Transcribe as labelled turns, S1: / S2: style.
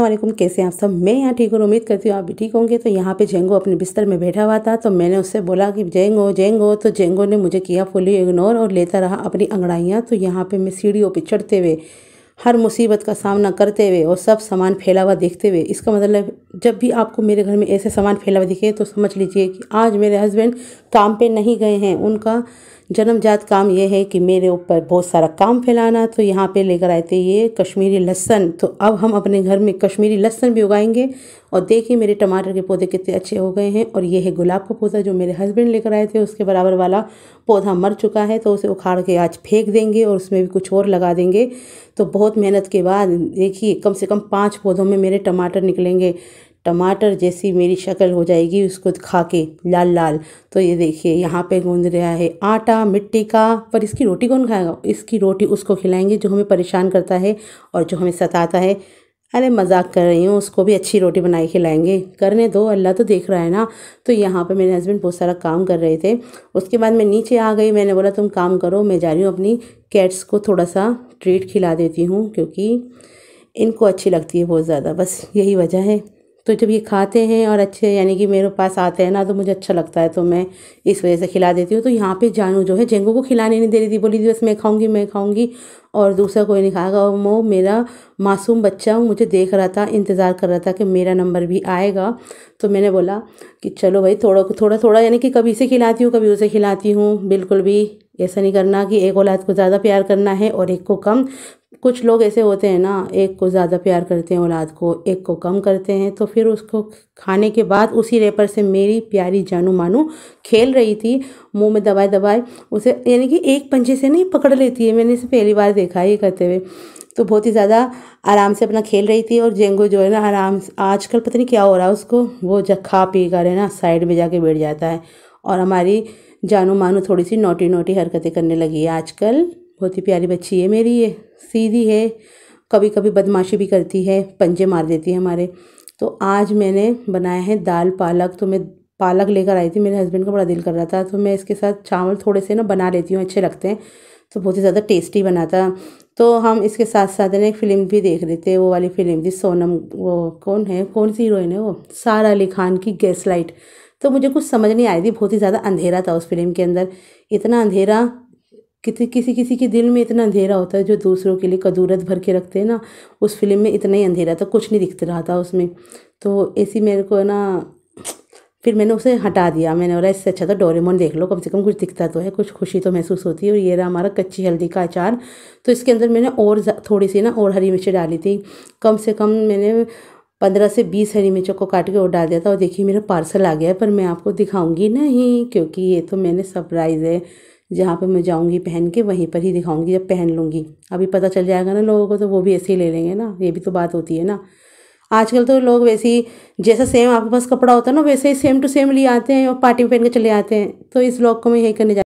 S1: असलम कैसे हैं आप सब मैं यहाँ ठीक हूँ उम्मीद करती हूँ आप भी ठीक होंगे तो यहाँ पे जेंगो अपने बिस्तर में बैठा हुआ था तो मैंने उससे बोला कि जेंगो जेंगो तो जेंगो ने मुझे किया फुली इग्नोर और लेता रहा अपनी अंगड़ाइयाँ तो यहाँ पे मैं सीढ़ियों पर चढ़ते हुए हर मुसीबत का सामना करते हुए और सब सामान फैला हुआ देखते हुए इसका मतलब जब भी आपको मेरे घर में ऐसे सामान फैला हुआ दिखे तो समझ लीजिए कि आज मेरे हस्बैंड काम पे नहीं गए हैं उनका जन्मजात काम यह है कि मेरे ऊपर बहुत सारा काम फैलाना तो यहाँ पे लेकर आए थे ये कश्मीरी लहसन तो अब हम अपने घर में कश्मीरी लहसन भी उगाएंगे और देखिए मेरे टमाटर के पौधे कितने अच्छे हो गए हैं और ये है गुलाब का पौधा जो मेरे हस्बैंड लेकर आए थे उसके बराबर वाला पौधा मर चुका है तो उसे उखाड़ के आज फेंक देंगे और उसमें भी कुछ और लगा देंगे तो बहुत मेहनत के बाद देखिए कम से कम पाँच पौधों में मेरे टमाटर निकलेंगे टमाटर जैसी मेरी शक्ल हो जाएगी उसको खा के लाल लाल तो ये देखिए यहाँ पे गूंज रहा है आटा मिट्टी का पर इसकी रोटी कौन खाएगा इसकी रोटी उसको खिलाएंगे जो हमें परेशान करता है और जो हमें सताता है अरे मजाक कर रही हूँ उसको भी अच्छी रोटी बनाई खिलाएंगे करने दो अल्लाह तो देख रहा है ना तो यहाँ पे मेरे हस्बैंड बहुत सारा काम कर रहे थे उसके बाद मैं नीचे आ गई मैंने बोला तुम काम करो मैं जा रही हूँ अपनी कैट्स को थोड़ा सा ट्रीट खिला देती हूँ क्योंकि इनको अच्छी लगती है बहुत ज़्यादा बस यही वजह है तो जब ये खाते हैं और अच्छे यानी कि मेरे पास आते हैं ना तो मुझे अच्छा लगता है तो मैं इस वजह से खिला देती हूँ तो यहाँ पे जानू जो है जेंगू को खिलाने नहीं दे रही थी बोली थी बस मैं खाऊंगी मैं खाऊंगी और दूसरा कोई नहीं खाएगा वो मेरा मासूम बच्चा हूँ मुझे देख रहा था इंतज़ार कर रहा था कि मेरा नंबर भी आएगा तो मैंने बोला कि चलो भाई थोड़ा थोड़ा थोड़ा यानी कि कभी इसे खिलाती हूँ कभी उसे खिलाती हूँ बिल्कुल भी ऐसा नहीं करना कि एक औलाद को ज़्यादा प्यार करना है और एक को कम कुछ लोग ऐसे होते हैं ना एक को ज़्यादा प्यार करते हैं औलाद को एक को कम करते हैं तो फिर उसको खाने के बाद उसी रेपर से मेरी प्यारी जानू मानू खेल रही थी मुंह में दबाए दबाए उसे यानी कि एक पंजे से नहीं पकड़ लेती है मैंने इसे पहली बार देखा ही ये करते हुए तो बहुत ही ज़्यादा आराम से अपना खेल रही थी और जेंगो जो है ना आराम आज आजकल पता नहीं क्या हो रहा है उसको वो जब खा पी कर है ना साइड में जाके बैठ जाता है और हमारी जानू मानू थोड़ी सी नोटी नोटी हरकतें करने लगी है आजकल बहुत ही प्यारी बच्ची है मेरी ये सीधी है कभी कभी बदमाशी भी करती है पंजे मार देती है हमारे तो आज मैंने बनाया है दाल पालक तो मैं पालक लेकर आई थी मेरे हस्बैंड का बड़ा दिल कर रहा था तो मैं इसके साथ चावल थोड़े से ना बना लेती हूँ अच्छे लगते हैं तो बहुत ही ज़्यादा टेस्टी बना था तो हम इसके साथ साथ ना एक फ़िल्म भी देख रहे थे वो वाली फ़िल्म थी सोनम वो कौन है कौन सी हीरोइन है वो सारा अली खान की गैस लाइट तो मुझे कुछ समझ नहीं आई थी बहुत ही ज़्यादा अंधेरा था उस फिल्म के अंदर इतना अंधेरा कितने किसी किसी के दिल में इतना अंधेरा होता है जो दूसरों के लिए कदूरत भर के रखते हैं ना उस फिल्म में इतना ही अंधेरा था तो कुछ नहीं दिखते रहा था उसमें तो ऐसी मेरे को ना फिर मैंने उसे हटा दिया मैंने बोला इससे अच्छा तो डोरेमोन देख लो कम से कम कुछ दिखता तो है कुछ खुशी तो महसूस होती है और ये रहा हमारा कच्ची हल्दी का अचार तो इसके अंदर मैंने और थोड़ी सी ना और हरी मिर्ची डाली थी कम से कम मैंने पंद्रह से बीस हरी मिर्चों को काट के और डाल दिया था और देखिए मेरा पार्सल आ गया है पर मैं आपको दिखाऊंगी नहीं क्योंकि ये तो मैंने सरप्राइज़ है जहाँ पर मैं जाऊँगी पहन के वहीं पर ही दिखाऊँगी जब पहन लूँगी अभी पता चल जाएगा ना लोगों को तो वो भी ऐसे ही ले लेंगे ना ये भी तो बात होती है ना आजकल तो लोग वैसे ही जैसा सेम आपके पास कपड़ा होता है ना वैसे ही सेम टू सेम लिए आते हैं और पार्टी में पहन के चले आते हैं तो इस ब्लॉग को मैं यही करने जा